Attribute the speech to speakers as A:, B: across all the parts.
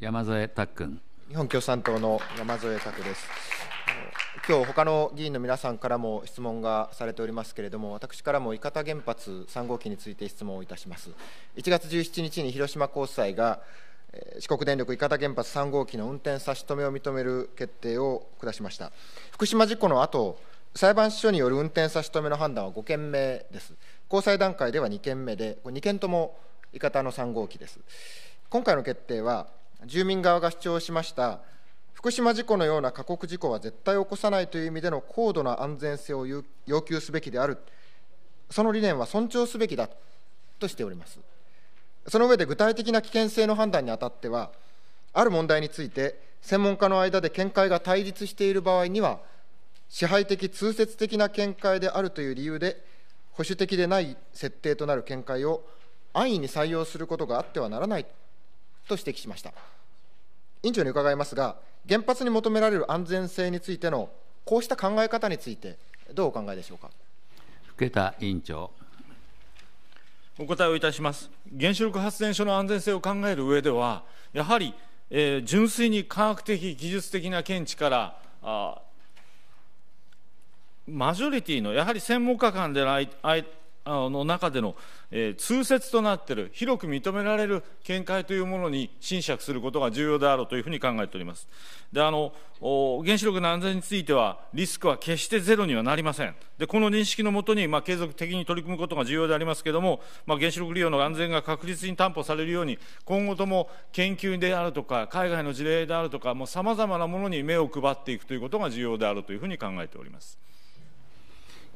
A: 山添拓君。
B: 日本共産党の山添拓です。今日他の議員の皆さんからも質問がされておりますけれども、私からも伊方原発3号機について質問をいたします。1月17日に広島高裁が四国電力伊方原発3号機の運転差し止めを認める決定を下しました。福島事故の後裁判所による運転差し止めの判断は5件目です。高裁段階では2件目で、こ2件とも伊方の3号機です。今回の決定は住民側が主張しました福島事故のような過酷事故は絶対起こさないという意味での高度な安全性を要求すべきである、その理念は尊重すべきだとしております。その上で具体的な危険性の判断にあたっては、ある問題について、専門家の間で見解が対立している場合には、支配的、通説的な見解であるという理由で、保守的でない設定となる見解を安易に採用することがあってはならないと指摘しました。委員長に伺いますが、原発に求められる安全性についてのこうした考え方について、どうお考えでしょうか。
C: 福田委員長お答えをいたします。原子力発電所の安全性を考える上では、やはり、えー、純粋に科学的、技術的な見地からあ、マジョリティの、やはり専門家間でのの中での、えー、通説となっている広く認められる見解というものに斟酌することが重要であろうというふうに考えておりますであの原子力の安全についてはリスクは決してゼロにはなりませんでこの認識のもとに、まあ、継続的に取り組むことが重要でありますけれども、まあ、原子力利用の安全が確実に担保されるように今後とも研究であるとか海外の事例であるとかさまざまなものに目を配っていくということが重要であるというふうに考えております。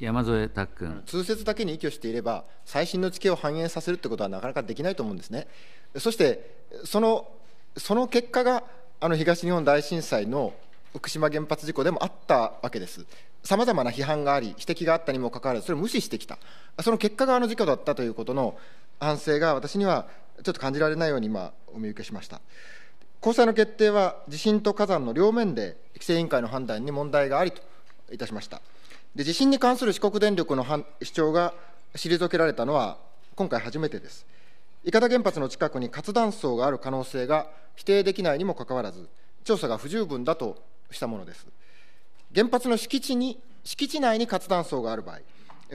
A: 山添拓君
C: 通説
B: だけに依拠していれば最新の地形を反映させるってことはなかなかできないと思うんですねそしてそのその結果があの東日本大震災の福島原発事故でもあったわけですさまざまな批判があり指摘があったにもかかわらずそれを無視してきたその結果があの事故だったということの反省が私にはちょっと感じられないように今お見受けしました高裁の決定は地震と火山の両面で規制委員会の判断に問題がありといたしましたで地震に関する四国電力の主張が退けられたのは今回初めてです。伊方原発の近くに活断層がある可能性が否定できないにもかかわらず、調査が不十分だとしたものです。原発の敷地に敷地内に活断層がある場合、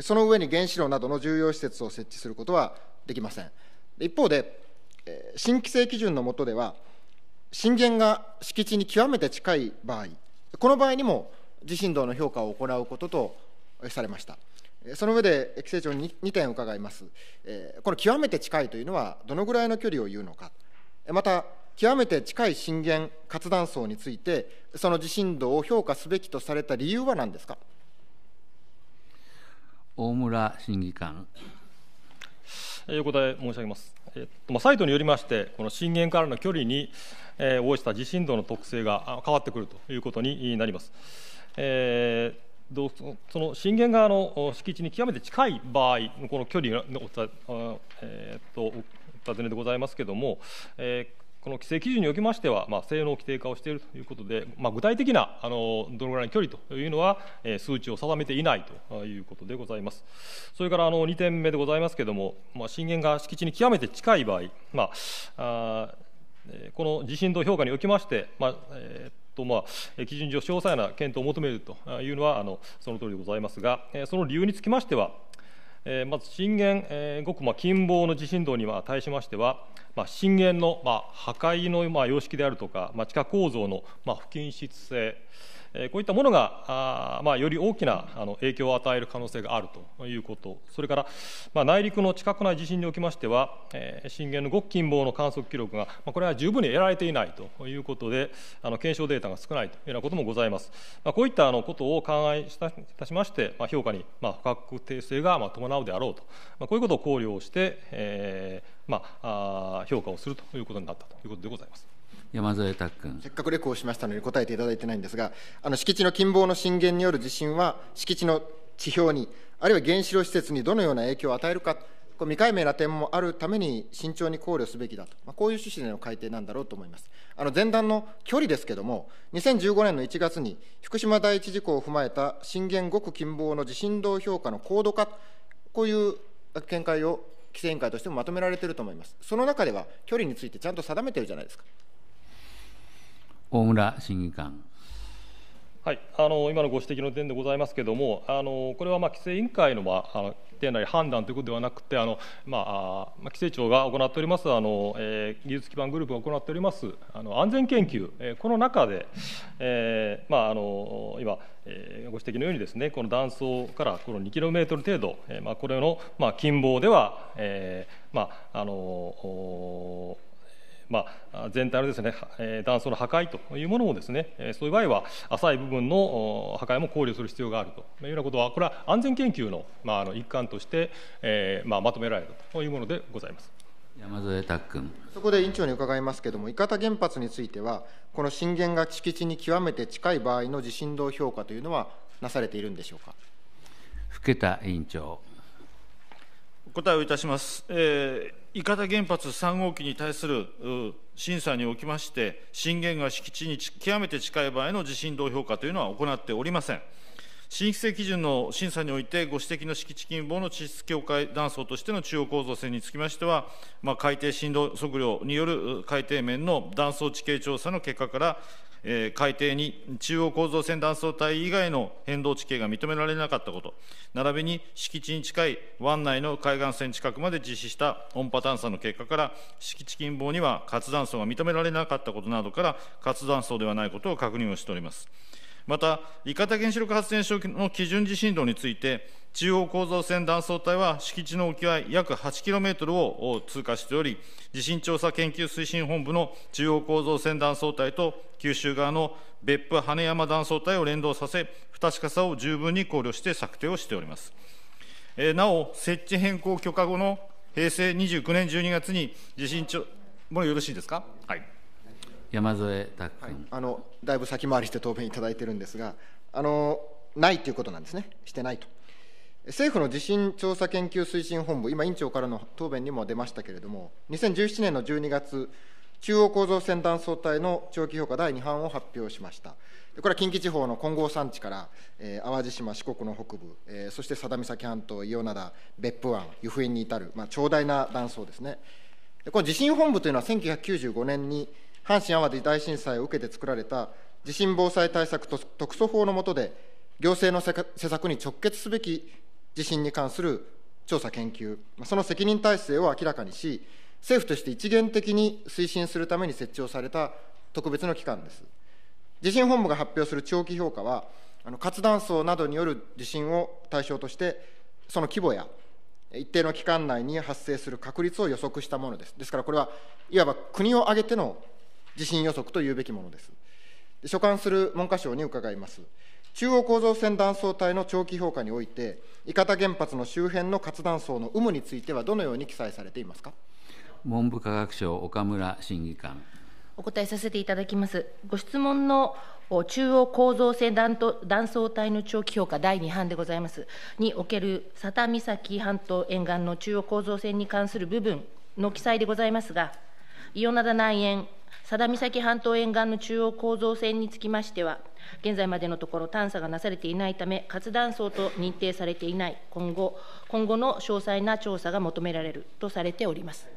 B: その上に原子炉などの重要施設を設置することはできません。一方で、新規制基準の下では、震源が敷地に極めて近い場合、この場合にも地震動の評価を行うこととされました。その上で、規制庁に2点伺います。この極めて近いというのは、どのぐらいの距離を言うのか、また、極めて近い震源活断層について、その地震度を評価すべきとされた理
D: 由は何ですか大村審議官。お答え申し上げます。えっとまあ、サイトによりまして、この震源からの距離に、え応じた地震度の特性が変わってくるということになります。えーその震源側の敷地に極めて近い場合のこの距離のお,、えー、とお尋ねでございますけれども、えー、この規制基準におきましては、まあ、性能規定化をしているということで、まあ、具体的なあのどのぐらいの距離というのは、えー、数値を定めていないということでございます。それからあの2点目でございますけれども、まあ、震源が敷地に極めて近い場合、まあ、あこの地震動評価におきまして、まあえーと、まあ、基準上、詳細な検討を求めるというのはあのその通りでございますが、その理由につきましては、まず震源、ごくま近傍の地震動に対しましては、まあ、震源の、まあ、破壊の、まあ、様式であるとか、まあ、地下構造の、まあ、不均質性、えー、こういったものがあ、まあ、より大きなあの影響を与える可能性があるということ、それから、まあ、内陸の地殻内地震におきましては、えー、震源のご近傍の観測記録が、まあ、これは十分に得られていないということで、あの検証データが少ないというようなこともございます。まあ、こういったあのことを勘したいたしまして、まあ、評価に、まあ、不確定性が、まあ、伴うであろうと、まあ、こういうことを考慮をして、えーまあ、評価をするということになったということでございます。
B: 山添拓君せっかくレクをしまし
D: たので答えていただいてないんですが、あの敷地の近傍の震
B: 源による地震は、敷地の地表に、あるいは原子炉施設にどのような影響を与えるか、こ未解明な点もあるために慎重に考慮すべきだと、まあ、こういう趣旨での改定なんだろうと思います。あの前段の距離ですけれども、2015年の1月に福島第一事故を踏まえた震源極近傍の地震動評価の高度化、こういう見解を規制委員会としてもまとめられていると思います。その中では距離についてちゃんと定めてるじゃないですか。
A: 大村審議官。
D: はい、あの今のご指摘の点でございますけれども、あのこれはまあ規制委員会の、まあ、点なり判断ということではなくて、あのまあ、規制庁が行っておりますあの、えー、技術基盤グループが行っておりますあの安全研究、えー、この中で、えーまあ、あの今、えー、ご指摘のようにです、ね、この断層からこの2キロメートル程度、えーまあ、これの、まあ、近傍では、えーまああのまあ、全体のですね、断層の破壊というものもですね、そういう場合は浅い部分の破壊も考慮する必要があるというようなことは、これは安全研究の,、まああの一環として、えーまあ、まとめられたというものでございます。山添拓君
B: そこで委員長に伺いますけれども、伊方原発については、この震源が敷地に極めて近い場合の地震動評価というのは、なされているんでしょうか。
A: 福田委員長
C: お答えをいたします。えー伊方原発3号機に対する審査におきまして、震源が敷地に極めて近い場合の地震動評価というのは行っておりません。新規制基準の審査において、ご指摘の敷地近傍の地質境界断層としての中央構造線につきましては、まあ、海底振動測量による海底面の断層地形調査の結果から、え海底に中央構造線断層帯以外の変動地形が認められなかったこと、並びに敷地に近い湾内の海岸線近くまで実施した音波探査の結果から、敷地近傍には活断層が認められなかったことなどから、活断層ではないことを確認をしております。また、伊方原子力発電所の基準地震動について、中央構造線断層帯は敷地の沖合約8キロメートルを通過しており、地震調査研究推進本部の中央構造線断層帯と九州側の別府羽山断層帯を連動させ、不確かさを十分に考慮して策定をしております。えー、なお、設置変更許可後の平成29年12月に地震調、もうよろしいですか。はい
A: 山添拓
B: 君、はい、あのだいぶ先回りして答弁いただいてるんですが、あのないということなんですね、してないと。政府の地震調査研究推進本部、今、委員長からの答弁にも出ましたけれども、2017年の12月、中央構造線断層帯の長期評価第2版を発表しました。これは近畿地方の金剛山地から、えー、淡路島、四国の北部、えー、そして佐田岬半島、伊予灘、別府湾、湯布院に至る、まあ、長大な断層ですね。この地震本部というのは1995年に阪神・淡路大震災を受けて作られた地震防災対策特措法の下で、行政の施策に直結すべき地震に関する調査研究、その責任体制を明らかにし、政府として一元的に推進するために設置をされた特別の機関です。地震本部が発表する長期評価は、あの活断層などによる地震を対象として、その規模や一定の期間内に発生する確率を予測したものです。ですからこれは、いわば国を挙げての地震予測というべきものです。所管する文科省に伺います。中央構造線断層帯の長期評価において、伊方原発の周辺の活断層の有無については、どのように記載されていますか
A: 文部科学省、岡村審議官。
E: お答えさせていただきます。ご質問の中央構造線断層帯の長期評価第2版でございます。における佐田岬半島沿岸の中央構造線に関する部分の記載でございますが、伊予灘内沿佐田岬半島沿岸の中央構造線につきましては、現在までのところ探査がなされていないため、活断層と認定されていない、今後、今後の詳細な調査が求められるとされております。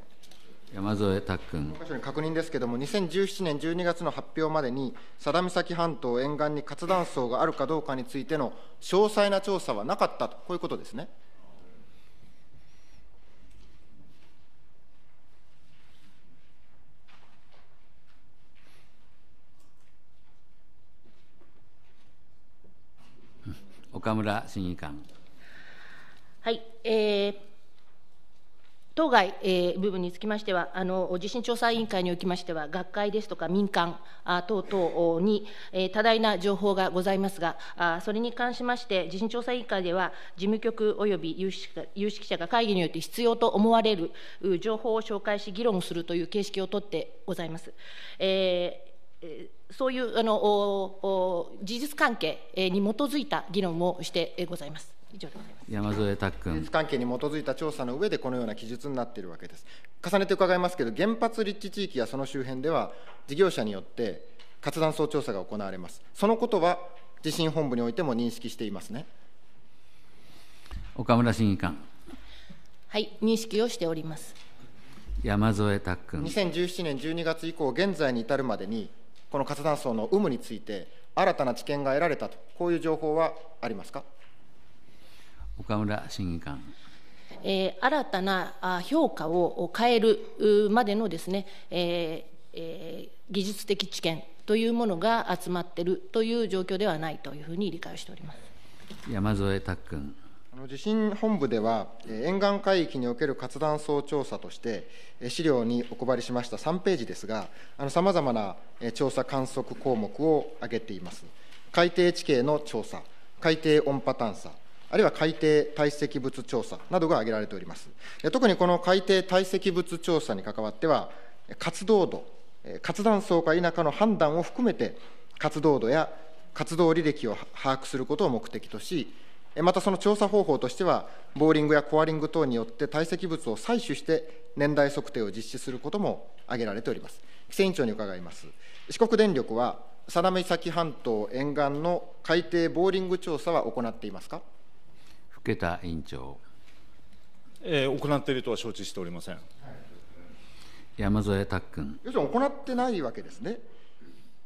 A: 山添拓君
B: 確認ですけれども、2017年12月の発表までに、佐田岬半島沿岸に活断層があるかどうかについての詳細な調査はなかったと、こういうことですね。
A: 岡村審議官。
E: はい、えー、当該、えー、部分につきましてはあの、地震調査委員会におきましては、学会ですとか民間あ等々に、えー、多大な情報がございますが、あそれに関しまして、地震調査委員会では、事務局および有識有識者が会議によって必要と思われる情報を紹介し、議論するという形式をとってございます。えーそういうあの事実関係に基づいた議論をしてございます。以上でござい
B: ます山添拓君。事実関係に基づいた調査の上で、このような記述になっているわけです。重ねて伺いますけど、原発立地地域やその周辺では、事業者によって活断層調査が行われます。そのことは地震本部においても認識していま
E: すね。
A: 岡村審議官。
E: はい、認識をしております。
A: 山添拓君。
B: 2017年12月以降、現在に至るまでにこの活断層の有無について、新たな知見が得られたと、こういう情報はありますか岡村審議官。
E: えー、新たな評価を変えるまでのですね、えーえー、技術的知見というものが集まっているという状況ではないというふうに理解をしております
A: 山添拓君。
B: 地震本部では、沿岸海域における活断層調査として、資料にお配りしました3ページですが、さまざまな調査観測項目を挙げています。海底地形の調査、海底音波探査、あるいは海底堆積物調査などが挙げられております。特にこの海底堆積物調査に関わっては、活動度、活断層か否かの判断を含めて、活動度や活動履歴を把握することを目的とし、またその調査方法としては、ボーリングやコアリング等によって堆積物を採取して、年代測定を実施することも挙げられております。規制委員長に伺います。四国電力は、佐美岬半島沿岸の海底ボーリング調査は行っていますか。
A: 福田委員長。
C: えー、行っているとは承知しておりません。山添拓君。
B: 要するに行ってないわけですね。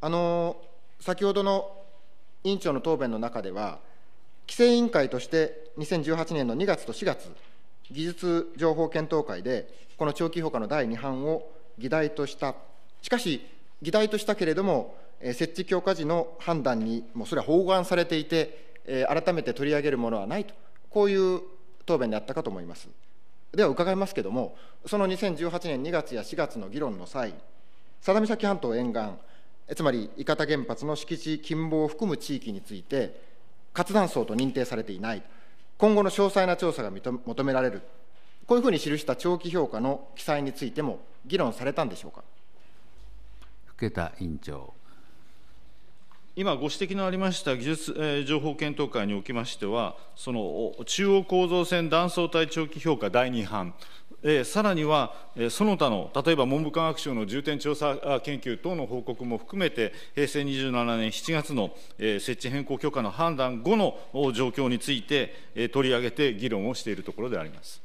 B: あの先ほどの委員長の答弁の中では。規制委員会として、2018年の2月と4月、技術情報検討会で、この長期評価の第2版を議題とした、しかし、議題としたけれども、設置強化時の判断に、もうそれは包含されていて、改めて取り上げるものはないと、こういう答弁であったかと思います。では伺いますけれども、その2018年2月や4月の議論の際、佐田岬半島沿岸、つまり伊方原発の敷地近傍を含む地域について、活断層と認定されていない、今後の詳細な調査が求められる、こういうふうに記した長期評価の記載についても、議論されたんでしょうか。
C: 福田委員長今、ご指摘のありました技術、え情報検討会におきましては、その中央構造線断層帯長期評価第2版えー、さらには、えー、その他の、例えば文部科学省の重点調査研究等の報告も含めて、平成27年7月の、えー、設置変更許可の判断後の状況について、えー、取り上げて議論をしているところであります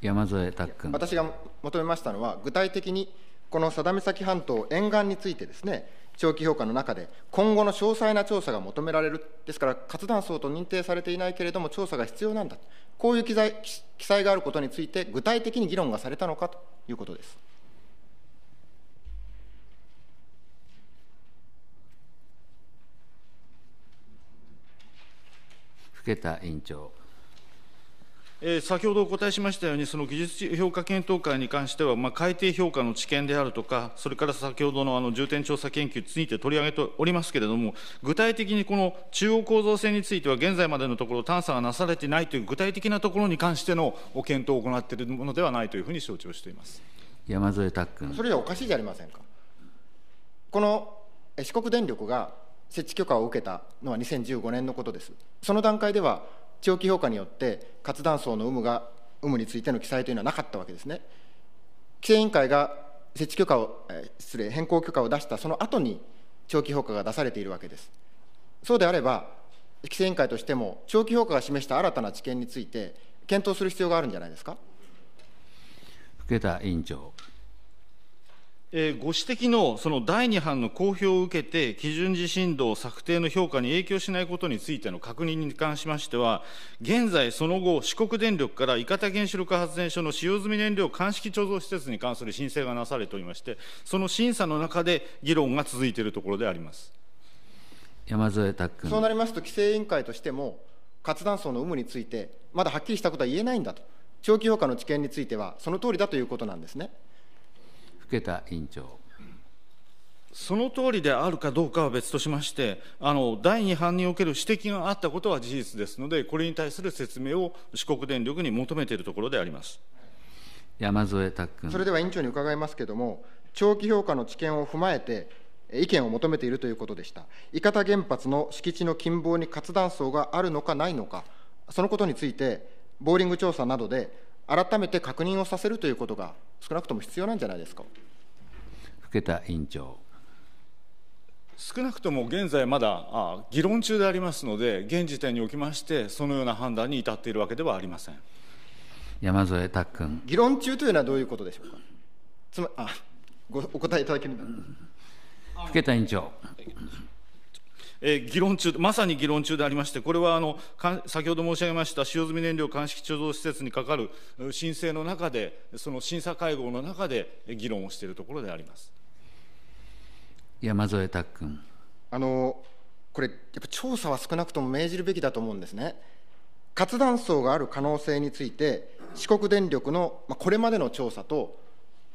C: 山添拓君。私
B: が求めましたのは、具体的にこの佐田岬半島沿岸についてですね、長期評価の中で、今後の詳細な調査が求められる、ですから活断層と認定されていないけれども、調査が必要なんだ、こういう記載記載があることについて、具体的に議論がされたのかということです。
A: 更田委員長。
C: 先ほどお答えしましたように、その技術評価検討会に関しては、海底評価の知見であるとか、それから先ほどの重点調査研究について取り上げておりますけれども、具体的にこの中央構造線については、現在までのところ、探査がなされていないという具体的なところに関しての検討を行っているものではないというふうに承知をしています
A: 山添拓
C: 君。それじゃおかしいじゃありませんか。
B: この四国電力が設置許可を受けたのは2015年のことです。その段階では長期評価によって活断層の有無が有無についての記載というのはなかったわけですね。規制委員会が設置許可を、え失礼、変更許可を出したその後に長期評価が出されているわけです。そうであれば、規制委員会としても、長期評価が示した新たな知見について、検討する必要があるんじゃないですか。
A: 福田委員長。
C: ご指摘のその第2版の公表を受けて、基準地震動策定の評価に影響しないことについての確認に関しましては、現在、その後、四国電力から伊方原子力発電所の使用済み燃料乾式貯蔵施設に関する申請がなされておりまして、その審査の中で議論が続いているところであります山添拓君。そうなりますと、規制委員会
B: としても、活断層の有無について、まだはっきりしたことは言えないんだと、長期評価の知見については、その通りだということなんですね。
C: 助田委員長。その通りであるかどうかは別としまして、あの第2版における指摘があったことは事実ですので、これに対する説明を四国電力に求めているところであります
A: 山添拓君。それで
B: は委員長に伺いますけれども、長期評価の知見を踏まえて、意見を求めているということでした。伊方原発の敷地の近傍に活断層があるのかないのか、そのことについて、ボーリング調査などで改めて確認を
C: させるということ
B: が、少なくと
C: も必要なんじゃな
B: いですか。
A: 田委員長。
C: 少なくとも現在まだ議論中でありますので、現時点におきまして、そのような判断に至っているわけではありません
A: 山添拓
B: 君。
C: 議論中というのはどういうことでしょうか。つまあごお答えいただけるなら。け田委員長。え議論中、まさに議論中でありまして、これはあの先ほど申し上げました使用済み燃料鑑識貯蔵施設にかかる申請の中で、その審査会合の中で議論をしているところであります。
A: 山添拓君
B: あ
C: のこれやっぱ調査は少なくとも命じ
B: るべきだと思うんですね活断層がある可能性について四国電力の、まこれまでの調査と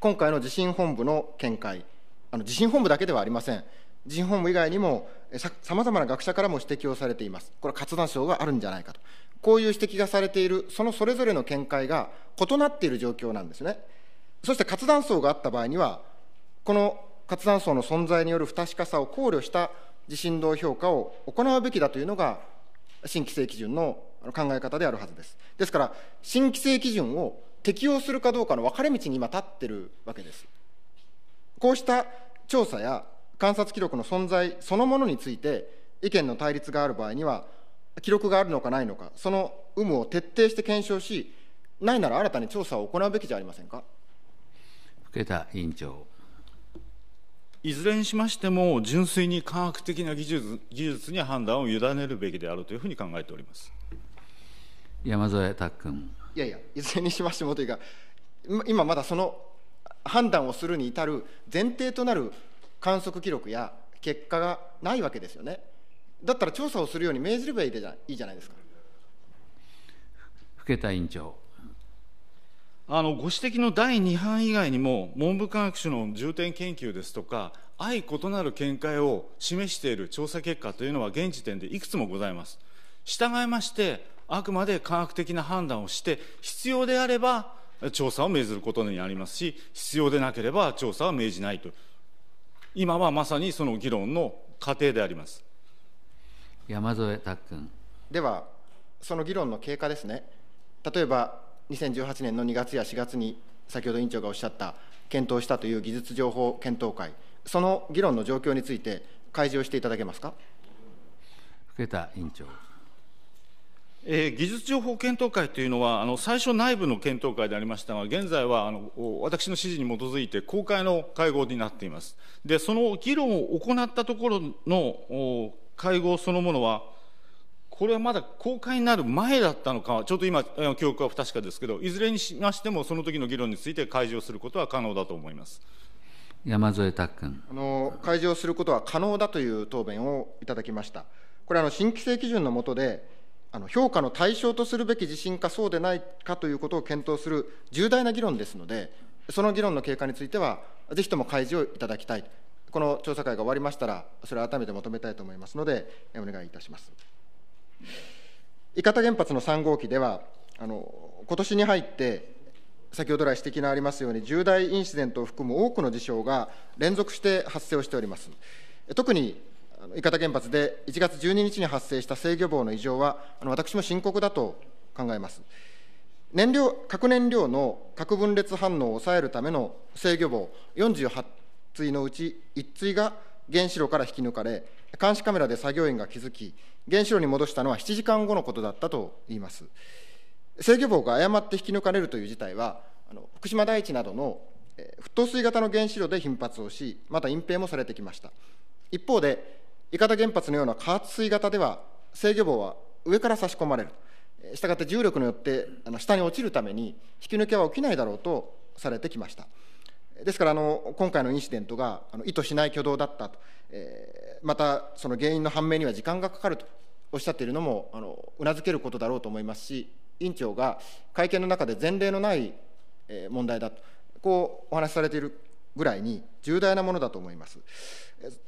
B: 今回の地震本部の見解あの地震本部だけではありません地震本部以外にもさまざまな学者からも指摘をされていますこれは活断層があるんじゃないかとこういう指摘がされているそのそれぞれの見解が異なっている状況なんですねそして活断層があった場合にはこの活断層の存在による不確かさを考慮した地震動評価を行うべきだというのが、新規制基準の考え方であるはずです。ですから、新規制基準を適用するかどうかの分かれ道に今立ってるわけです。こうした調査や観察記録の存在そのものについて、意見の対立がある場合には、記録があるのかないのか、その有無を徹底して検証し、ないなら新たに調査を行うべきじゃありませんか。
C: 福田委員長。いずれにしましても純粋に科学的な技術技術に判断を委ねるべきであるというふうに考えております
B: 山添
A: 拓君
C: いやいやいずれにしましてもというか
B: 今まだその判断をするに至る前提となる観測記録や結果がないわけですよねだったら調査をするように命じればいいじゃないですか
C: 更田委員長あのご指摘の第2版以外にも、文部科学省の重点研究ですとか、相異なる見解を示している調査結果というのは、現時点でいくつもございます。従いまして、あくまで科学的な判断をして、必要であれば調査を命ずることになりますし、必要でなければ調査は命じないと、今はまさにその議論の過程であります
B: 山添拓君。では、その議論の経過ですね。例えば2018年の2月や4月に、先ほど委員長がおっしゃった、検討したという技術情報検討会、その議論の状況について、開示をしていただけますか。福田委員長
C: えー、技術情報検討会というのはあの、最初、内部の検討会でありましたが、現在はあの私の指示に基づいて公開の会合になっています。で、その議論を行ったところの会合そのものは、これはまだ公開になる前だったのか、ちょっと今、記憶は不確かですけど、いずれにしましても、その時の議論について開示をすることは可能だと思います。
A: 山添拓
B: 君あの開示をすることは可能だという答弁をいただきました。これあの新規制基準の下であの評価の対象とするべき地震かそうでないかということを検討する重大な議論ですので、その議論の経過については、ぜひとも開示をいただきたい、この調査会が終わりましたら、それを改めて求めたいと思いますので、お願いいたします。伊方原発の3号機では、あの今年に入って、先ほど来指摘のありますように、重大インシデントを含む多くの事象が連続して発生をしております。特に伊方原発で1月12日に発生した制御棒の異常は、あの私も深刻だと考えます。燃料核燃料の核分裂反応を抑えるための制御棒48対のうち1対が原子炉から引き抜かれ、監視カメラで作業員が気づき、原子炉に戻したのは7時間後のことだったと言います。制御棒が誤って引き抜かれるという事態は、あの福島第一などの沸騰水型の原子炉で頻発をし、また隠蔽もされてきました。一方で、伊方原発のような加圧水型では、制御棒は上から差し込まれる、したがって重力によってあの下に落ちるために、引き抜けは起きないだろうとされてきました。ですからあの、今回のインシデントがあの意図しない挙動だったと。えー、またその原因の判明には時間がかかるとおっしゃっているのもあのうなずけることだろうと思いますし、委員長が会見の中で前例のない問題だと、こうお話しされているぐらいに重大なものだと思います。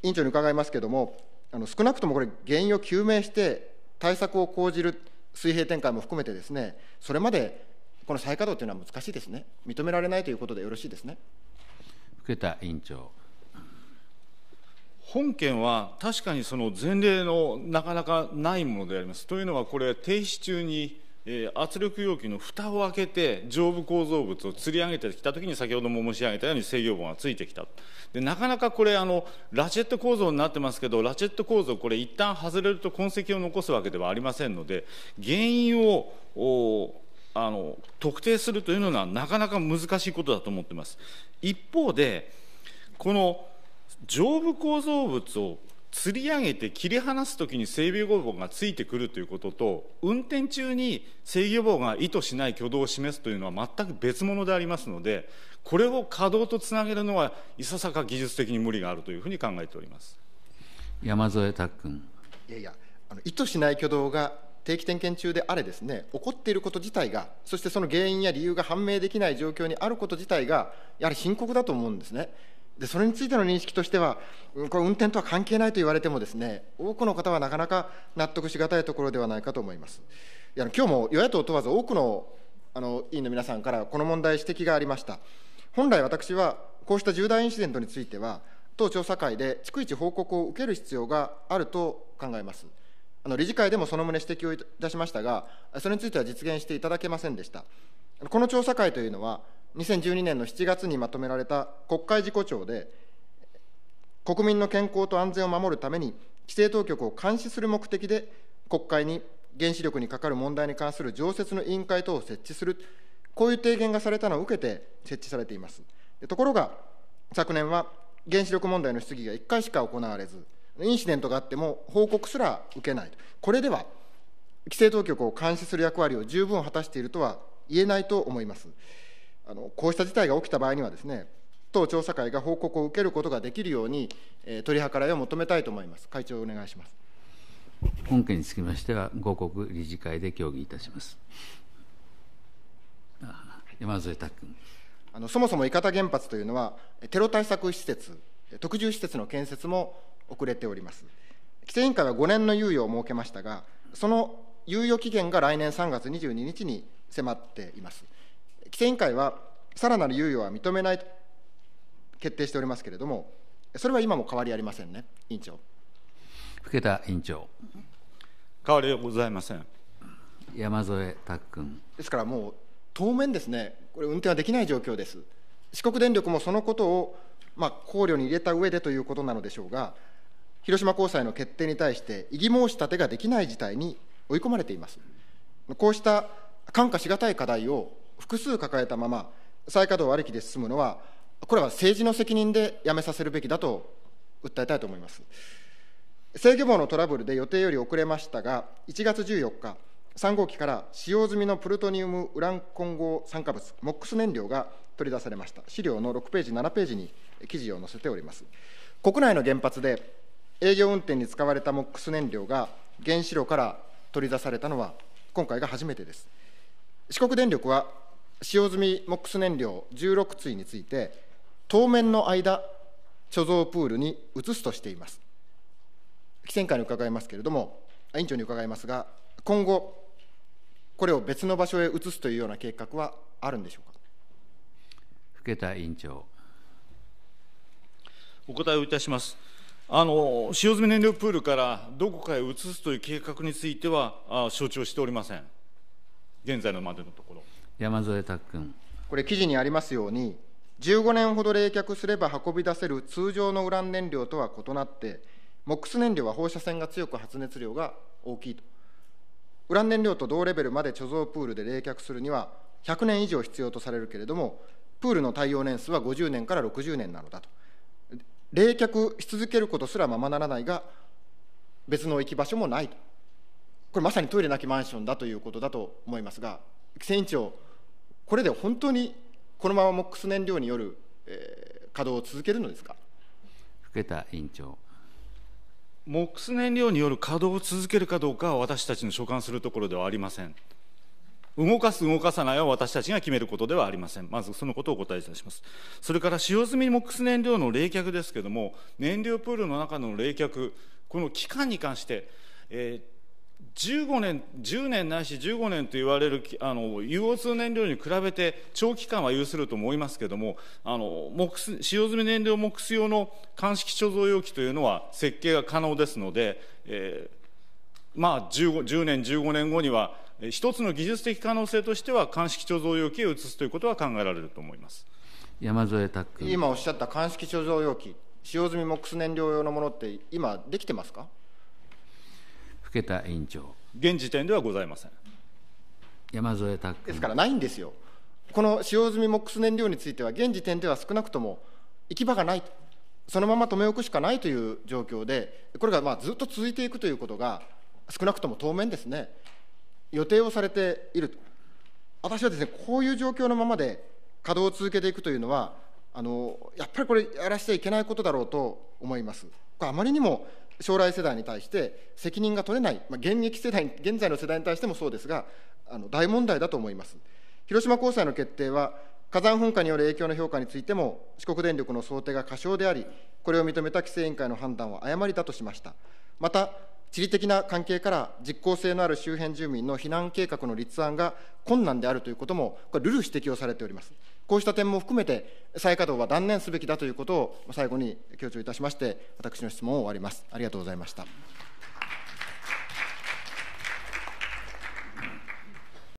B: 委員長に伺いますけれども、あの少なくともこれ、原因を究明して対策を講じる水平展開も含めてですね、それまでこの再稼働というのは難しいですね、
C: 認められないということでよろしいですね。福田委員長本件は確かにその前例のなかなかないものであります。というのは、これ、停止中に圧力容器の蓋を開けて上部構造物を吊り上げてきたときに先ほども申し上げたように制御棒がついてきたでなかなかこれあのラチェット構造になってますけどラチェット構造これ一旦外れると痕跡を残すわけではありませんので原因をあの特定するというのはなかなか難しいことだと思ってます一方でこの上部構造物を吊り上げて切り離すときに整備予防がついてくるということと運転中に制御棒が意図しない挙動を示すというのは全く別物でありますのでこれを稼働とつなげるのはいささか技術的に無理があるというふうに考えております
A: 山添拓君
C: いやいやあの意図しない挙動が
B: 定期点検中であれですね起こっていること自体がそしてその原因や理由が判明できない状況にあること自体がやはり深刻だと思うんですね。でそれについての認識としては、これ、運転とは関係ないと言われてもです、ね、多くの方はなかなか納得しがたいところではないかと思います。いや今日も与野党問わず、多くのあの委員の皆さんからこの問題、指摘がありました。本来私はこうした重大インシデントについては、党調査会で逐一報告を受ける必要があると考えます。あの理事会でもその旨指摘をいたしましたが、それについては実現していただけませんでした。この調査会というのは、2012年の7月にまとめられた国会事故調で、国民の健康と安全を守るために、規制当局を監視する目的で、国会に原子力にかかる問題に関する常設の委員会等を設置する、こういう提言がされたのを受けて設置されています。ところが、昨年は原子力問題の質疑が1回しか行われず、インシデントがあっても報告すら受けない、これでは規制当局を監視する役割を十分果たしているとは言えないと思います。あのこうした事態が起きた場合にはですね、党調査会が報告を受けることができるように、えー、取り計らいを求めたいと思います。会長お願いします。
A: 本件につきましては、五国理事会で協議いたします。山添拓
B: 君。あのそもそも伊方原発というのは、テロ対策施設、特重施設の建設も遅れております。規制委員会は5年の猶予を設けましたが、その猶予期限が来年3月22日に迫っています。規制委員会は、さらなる猶予は認めないと決定しておりますけれども、それは今も変わりありませんね、委員長。
A: 福田委員長。変わりはございません。山添拓君。
B: ですからもう、当面ですね、これ、運転はできない状況です。四国電力もそのことを、まあ、考慮に入れた上でということなのでしょうが、広島高裁の決定に対して、異議申し立てができない事態に追い込まれています。こうした看過しがたい課題を複数抱えたまま、再稼働ありきで進むのは、これは政治の責任でやめさせるべきだと訴えたいと思います。制御棒のトラブルで予定より遅れましたが、1月14日、3号機から使用済みのプルトニウムウラン混合酸化物、モックス燃料が取り出されました。資料の6ページ、7ページに記事を載せております。国内の原発で営業運転に使われたモックス燃料が原子炉から取り出されたのは、今回が初めてです。四国電力は使用済み MOX 燃料16対について、当面の間、貯蔵プールに移すとしています。規制会に伺いますけれども、委員長に伺いますが、今後、これを別の場所へ移すというような計画はあるんでしょうか。
A: 福田委員長。
C: お答えをいたします。あの使用済み燃料プールからどこかへ移すという計画については、あ承知をしておりません、現在のまでのところ。
B: 山添拓君。これ、記事にありますように、15年ほど冷却すれば運び出せる通常のウラン燃料とは異なって、MOX 燃料は放射線が強く発熱量が大きいと。ウラン燃料と同レベルまで貯蔵プールで冷却するには、100年以上必要とされるけれども、プールの耐用年数は50年から60年なのだと。冷却し続けることすらままならないが、別の行き場所もないと。これまさにトイレなきマンションだということだと思いますが、規制委員長、これで本当にこのまま MOX 燃料による、えー、稼働を続けるのですか。福
C: 田委員長 MOX 燃料による稼働を続けるかどうかは私たちの所管するところではありません。動かす、動かさないは私たちが決めることではありません。まずそのことをお答えいたします。それから使用済み MOX 燃料の冷却ですけれども、燃料プールの中の冷却、この期間に関して、えー15年10年ないし15年と言われるあの UO2 燃料に比べて長期間は有すると思いますけれどもあの使用済み燃料 MOX 用の乾式貯蔵容器というのは設計が可能ですので、えー、まあ 15, 10年15年後には一つの技術的可能性としては乾式貯蔵容器へ移すということは考えられると思います
A: 山添拓
C: 今おっしゃった乾式貯蔵容器使用済み MOX 燃
B: 料用のものって今できてますか
A: 更田委員長。
B: 現時点ではございません。
A: 山添拓
B: ですからないんですよ。この使用済み MOX 燃料については、現時点では少なくとも行き場がないそのまま止め置くしかないという状況で、これがまあずっと続いていくということが、少なくとも当面ですね、予定をされていると、私はですね、こういう状況のままで稼働を続けていくというのは、あのやっぱりこれ、やらせてはいけないことだろうと思います。これあまりにも将来世代に対して責任が取れない、まあ、現役世代、現在の世代に対してもそうですが、あの大問題だと思います。広島高裁の決定は、火山噴火による影響の評価についても、四国電力の想定が過小であり、これを認めた規制委員会の判断は誤りだとしました。また、地理的な関係から実効性のある周辺住民の避難計画の立案が困難であるということも、これ、ルル指摘をされております。こうした点も含めて、再稼働は断念すべきだということを最後に強調いたしまして、私の質問を終わります。ありがとうございました。